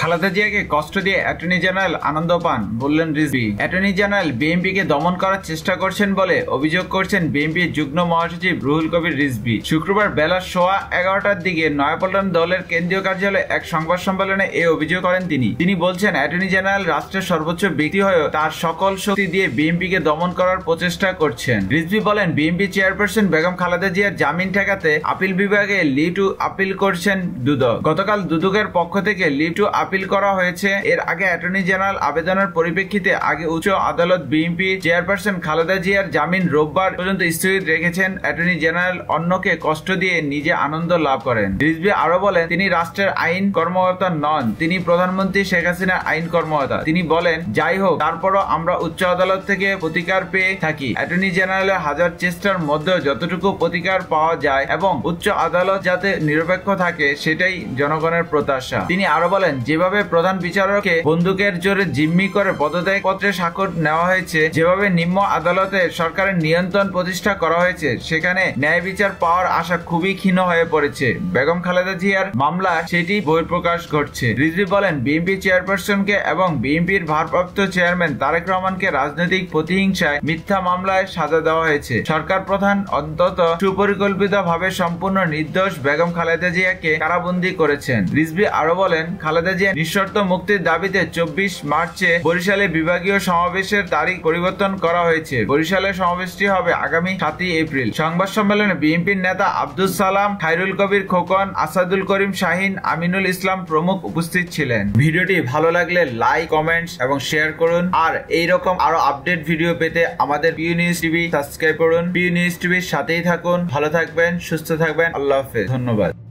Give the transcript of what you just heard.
খালেদা জিয়াকে কষ্ট দিয়ে অ্যাটর্নি জেনারেল আনন্দ পান বললেন রিজভি অ্যাটর্নি জেনারেল বিএনপিকে দমন করার চেষ্টা করছেন বলে অভিযোগ করছেন বিএনপি যুগ্ম মহাসচিব রুহুল কবির রিজভি শুক্রবার বেলা সোয়া এগারোটার দিকে নয়াপল্টন দলের কেন্দ্রীয় কার্যালয়ে এক সংবাদ সম্মেলনে এই অভিযোগ করেন তিনি তিনি বলছেন অ্যাটর্নি জেনারেল রাষ্ট্রের সর্বোচ্চ ব্যক্তি হয়েও তার সকল শক্তি দিয়ে বিএনপিকে দমন করার প্রচেষ্টা করছেন রিজভি বলেন বিএনপি চেয়ারপারসন বেগম খালেদা জিয়ার জামিন ঠেকাতে আপিল বিভাগে লিটু আপিল করছেন দুদক গতকাল দুদকের পক্ষ থেকে লিটু আপিল আপিল করা হয়েছে এর আগে অ্যাটর্নি জেনারেল আবেদনের পরিপ্রেক্ষিতে আগে উচ্চ আদালত বিএনপি চেয়ারপারসন খালেদা জিয়ার জামিন রোববার পর্যন্ত স্থগিত রেখেছেন অ্যাটর্নি জেনারেল অন্যকে কষ্ট দিয়ে নিজে আনন্দ লাভ করেন রিজবি আরো বলেন তিনি রাষ্ট্রের আইন কর্মকর্তা নন তিনি প্রধানমন্ত্রী শেখ হাসিনার আইন কর্মকর্তা তিনি বলেন যাই হোক তারপরও আমরা উচ্চ আদালত থেকে প্রতিকার পেয়ে থাকি অ্যাটর্নি জেনারেলের হাজার চেষ্টার মধ্যে যতটুকু প্রতিকার পাওয়া যায় এবং উচ্চ আদালত যাতে নিরপেক্ষ থাকে সেটাই জনগণের প্রত্যাশা তিনি আরো বলেন যে যেভাবে প্রধান বিচারককে বন্দুকের জোরে জিম্মি করে পদত্যাগ পত্রে স্বাক্ষর নেওয়া হয়েছে যেভাবে নিম্ন আদালতে সরকারের নিয়ন্ত্রণ প্রতিষ্ঠা করা হয়েছে সেখানে ন্যায় বিচার পাওয়ার আশা খুবই ক্ষীণ হয়ে পড়েছে বেগম খালেদা জিয়ার মামলা সেটি বহিঃপ্রকাশ ঘটছে রিজভি বলেন বিএনপি চেয়ারপারসনকে এবং বিএনপির ভারপ্রাপ্ত চেয়ারম্যান তারেক রহমানকে রাজনৈতিক প্রতিহিংসায় মিথ্যা মামলায় সাজা দেওয়া হয়েছে সরকার প্রধান অন্তত সুপরিকল্পিত ভাবে সম্পূর্ণ নির্দোষ বেগম খালেদা জিয়াকে কারাবন্দী করেছেন রিজভি আরো বলেন খালেদা জিয়া বাংলাদেশের নিঃশর্ত মুক্তির দাবিতে চব্বিশ মার্চে বরিশালে বিভাগীয় সমাবেশের তারিখ পরিবর্তন করা হয়েছে বরিশালে সমাবেশটি হবে আগামী সাতই এপ্রিল সংবাদ সম্মেলনে বিএনপির নেতা আব্দুল সালাম খাইরুল কবির খোকন আসাদুল করিম শাহিন আমিনুল ইসলাম প্রমুখ উপস্থিত ছিলেন ভিডিওটি ভালো লাগলে লাইক কমেন্টস এবং শেয়ার করুন আর এই রকম আরো আপডেট ভিডিও পেতে আমাদের পিউ নিউজ টিভি সাবস্ক্রাইব করুন পিউ নিউজ টিভির সাথেই থাকুন ভালো থাকবেন সুস্থ থাকবেন আল্লাহ হাফেজ ধন্যবাদ